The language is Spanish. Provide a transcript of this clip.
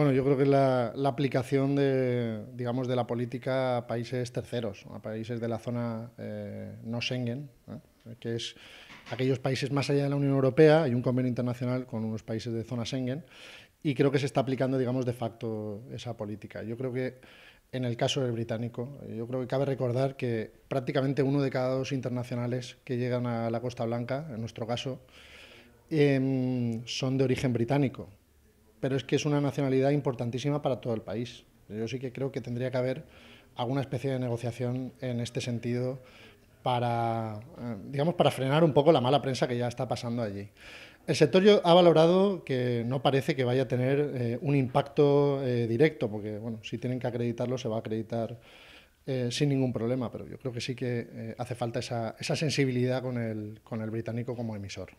Bueno, yo creo que la, aplicación de, digamos, de la política a países terceros, a países de la zona eh, no Schengen, ¿eh? que es aquellos países más allá de la Unión Europea, hay un convenio internacional con unos países de zona Schengen, y creo que se está aplicando, digamos, de facto esa política. Yo creo que en el caso del británico, yo creo que cabe recordar que prácticamente uno de cada dos internacionales que llegan a la Costa Blanca, en nuestro caso, em, son de origen británico pero es que es una nacionalidad importantísima para todo el país. Yo sí que creo que tendría que haber alguna especie de negociación en este sentido para, eh, digamos, para frenar un poco la mala prensa que ya está pasando allí. El sector ha valorado que no parece que vaya a tener eh, un impacto eh, directo, porque bueno, si tienen que acreditarlo se va a acreditar sin ningún problema, pero yo creo que sí que hace falta esa, sensibilidad con el británico como emisor.